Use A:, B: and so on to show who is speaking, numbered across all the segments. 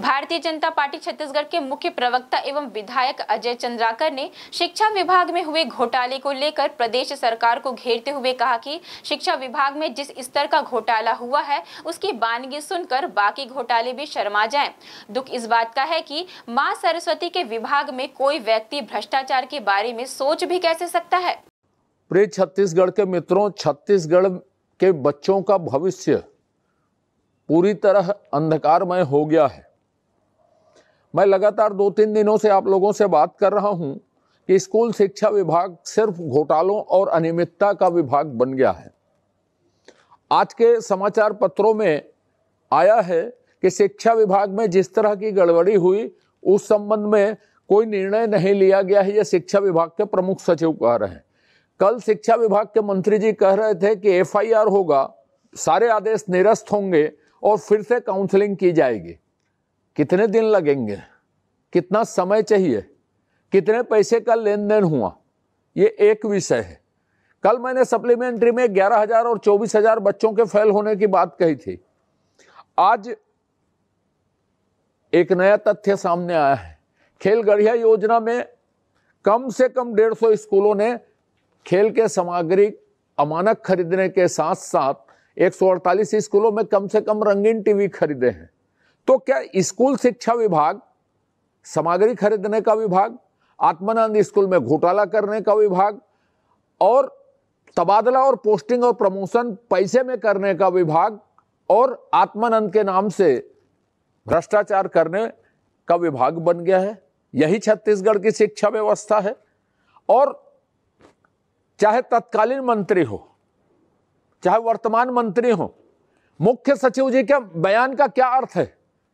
A: भारतीय जनता पार्टी छत्तीसगढ़ के मुख्य प्रवक्ता एवं विधायक अजय चंद्राकर ने शिक्षा विभाग में हुए घोटाले को लेकर प्रदेश सरकार को घेरते हुए कहा कि शिक्षा विभाग में जिस स्तर का घोटाला हुआ है उसकी बानगी सुनकर बाकी घोटाले भी शर्मा जाए दुख इस बात का है की माँ सरस्वती के विभाग में कोई व्यक्ति भ्रष्टाचार के बारे में सोच भी कैसे सकता है
B: प्रिय छत्तीसगढ़ के मित्रों छत्तीसगढ़ के बच्चों का भविष्य पूरी तरह अंधकारमय हो गया है मैं लगातार दो तीन दिनों से आप लोगों से बात कर रहा हूं कि स्कूल शिक्षा विभाग सिर्फ घोटालों और अनियमितता का विभाग बन गया है आज के समाचार पत्रों में आया है कि शिक्षा विभाग में जिस तरह की गड़बड़ी हुई उस संबंध में कोई निर्णय नहीं लिया गया है यह शिक्षा विभाग के प्रमुख सचिव कह रहे हैं कल शिक्षा विभाग के मंत्री जी कह रहे थे कि एफआईआर होगा सारे आदेश निरस्त होंगे और फिर से काउंसलिंग की जाएगी कितने दिन लगेंगे कितना समय चाहिए कितने पैसे का लेन देन हुआ ये एक विषय है कल मैंने सप्लीमेंट्री में ग्यारह हजार और चौबीस हजार बच्चों के फेल होने की बात कही थी आज एक नया तथ्य सामने आया है खेल गढ़िया योजना में कम से कम डेढ़ सौ स्कूलों ने खेल के सामग्री अमानक खरीदने के साथ साथ एक स्कूलों में कम से कम रंगीन टीवी खरीदे हैं तो क्या स्कूल शिक्षा विभाग सामग्री खरीदने का विभाग आत्मानंद स्कूल में घोटाला करने का विभाग और तबादला और पोस्टिंग और प्रमोशन पैसे में करने का विभाग और आत्मानंद के नाम से भ्रष्टाचार करने का विभाग बन गया है यही छत्तीसगढ़ की शिक्षा व्यवस्था है और चाहे तत्कालीन मंत्री हो चाहे वर्तमान मंत्री हो मुख्य सचिव जी के बयान का क्या अर्थ है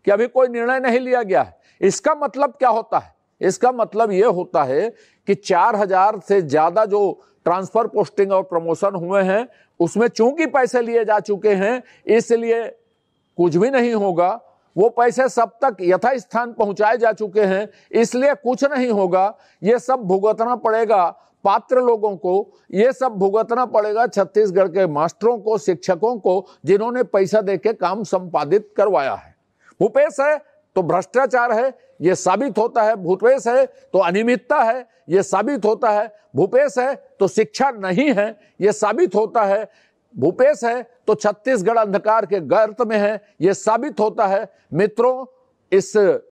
B: कि अभी कोई निर्णय नहीं लिया गया है इसका मतलब क्या होता है इसका मतलब ये होता है कि 4000 से ज़्यादा जो ट्रांसफ़र पोस्टिंग और प्रमोशन हुए हैं उसमें चूंकि पैसे लिए जा चुके हैं इसलिए कुछ भी नहीं होगा वो पैसे सब तक यथा स्थान पहुंचाए जा चुके हैं इसलिए कुछ नहीं होगा ये सब भुगतना पड़ेगा पात्र लोगों को ये सब भुगतना पड़ेगा छत्तीसगढ़ के मास्टरों को शिक्षकों को जिन्होंने पैसा देके काम संपादित करवाया है भूपेश है तो भ्रष्टाचार है यह साबित होता है भूपेश है तो अनियमितता है यह साबित होता है भूपेश है तो शिक्षा नहीं है यह साबित होता है भूपेश है तो छत्तीसगढ़ अंधकार के गर्त में है यह साबित होता है मित्रों इस